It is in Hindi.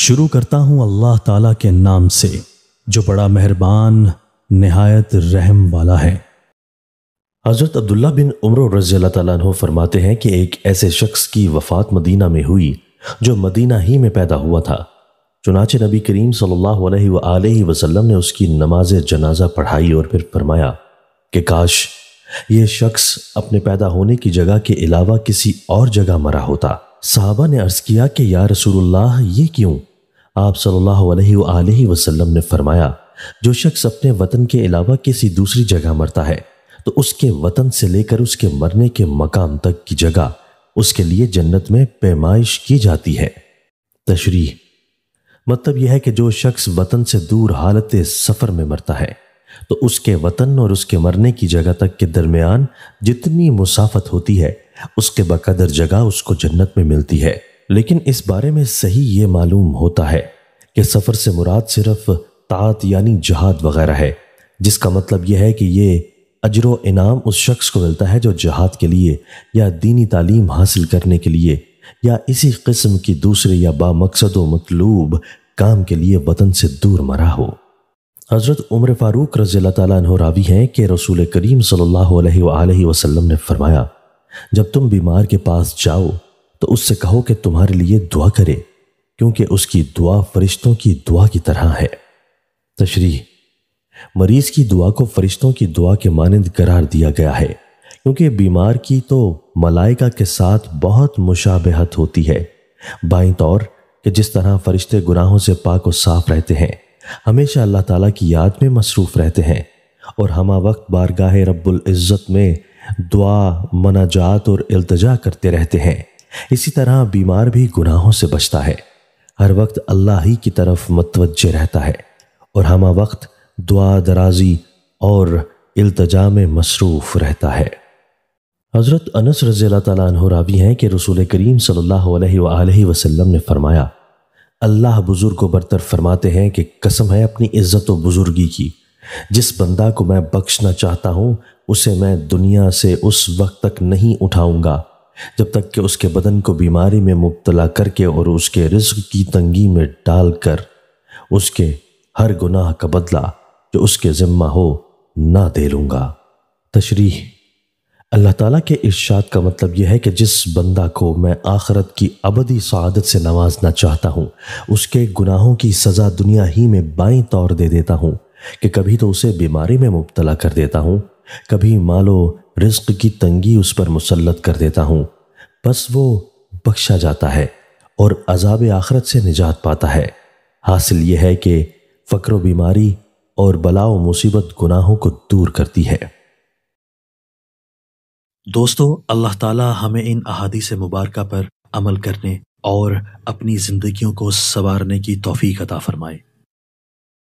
शुरू करता हूँ अल्लाह ताला के नाम से जो बड़ा मेहरबान नहायत रहम वाला है हज़रत अब्दुल्ला बिन उम्र रजील्ला तु फरमाते हैं कि एक ऐसे शख्स की वफ़ात मदीना में हुई जो मदीना ही में पैदा हुआ था चुनाचे नबी करीम सल्लल्लाहु वसल्लम ने उसकी नमाज जनाजा पढ़ाई और फिर फरमाया कि काश ये शख्स अपने पैदा होने की जगह के अलावा किसी और जगह मरा होता साहबा ने अर्ज़ किया कि या रसूलुल्लाह ये क्यों आप सल्लल्लाहु अलैहि वसल्लम ने फरमाया जो शख्स अपने वतन के अलावा किसी दूसरी जगह मरता है तो उसके वतन से लेकर उसके मरने के मकाम तक की जगह उसके लिए जन्नत में पैमाइश की जाती है तशरी मतलब यह है कि जो शख्स वतन से दूर हालत सफ़र में मरता है तो उसके वतन और उसके मरने की जगह तक के दरमियान जितनी मुसाफत होती है उसके बकदर जगह उसको जन्नत में मिलती है लेकिन इस बारे में सही ये मालूम होता है कि सफ़र से मुराद सिर्फ तात यानी जहाद वगैरह है जिसका मतलब यह है कि ये अजर इनाम उस शख्स को मिलता है जो जहाद के लिए या दीनी तालीम हासिल करने के लिए या इसी किस्म की दूसरे या बामकसद व मतलूब काम के लिए वतन से दूर मरा हो हज़रत उम्र फ़ारूक रज़ी अल्लाह रावी हैं कि रसूल करीम सल्लल्लाहु अलैहि वसल्लम ने फरमाया जब तुम बीमार के पास जाओ तो उससे कहो कि तुम्हारे लिए दुआ करे क्योंकि उसकी दुआ फरिश्तों की दुआ की तरह है तशरी मरीज की दुआ को फरिश्तों की दुआ के मानंद करार दिया गया है क्योंकि बीमार की तो मलाइका के साथ बहुत मुशाबहत होती है बाई तौर कि जिस तरह फरिश्ते गुनाहों से पाक और साफ रहते हैं हमेशा अल्लाह ताला की याद में मसरूफ़ रहते हैं और हमा वक्त बारगाह रब्बुल इज़्ज़त में दुआ मनाजात और अल्तजा करते रहते हैं इसी तरह बीमार भी गुनाहों से बचता है हर वक्त अल्लाह ही की तरफ मतवज रहता है और हम वक्त दुआ दराजी और अल्तजा में मसरूफ़ रहता है हज़रत अनस रज़ी रावी हैं कि रसूल करीम सल्लल्लाहु ने फरमाया अल्लाह बुज़ुर्ग को बरतर फरमाते हैं कि कसम है अपनी इज़्ज़त व बुज़ुर्गी की जिस बंदा को मैं बख्शना चाहता हूँ उसे मैं दुनिया से उस वक्त तक नहीं उठाऊंगा जब तक कि उसके बदन को बीमारी में मुबतला करके और उसके रिस्क की तंगी में डालकर उसके हर गुनाह का बदला जो उसके ज़िम्मा हो ना दे लूँगा तशरीह अल्लाह ताला के इर्शाद का मतलब यह है कि जिस बंदा को मैं आखरत की अबदी सदत से नवाजना चाहता हूँ उसके गुनाहों की सज़ा दुनिया ही में बाई तौर दे देता हूँ कि कभी तो उसे बीमारी में मुबतला कर देता हूँ कभी मालो रिस्क की तंगी उस पर मुसलत कर देता हूं बस वो बख्शा जाता है और अजाब आखरत से निजात पाता है हासिल यह है कि फकर बीमारी और बलाओ मुसीबत गुनाहों को दूर करती है दोस्तों अल्लाह ताला हमें इन अहादी से मुबारक पर अमल करने और अपनी ज़िंदगियों को संवारने की तोफ़ी अदा फरमाए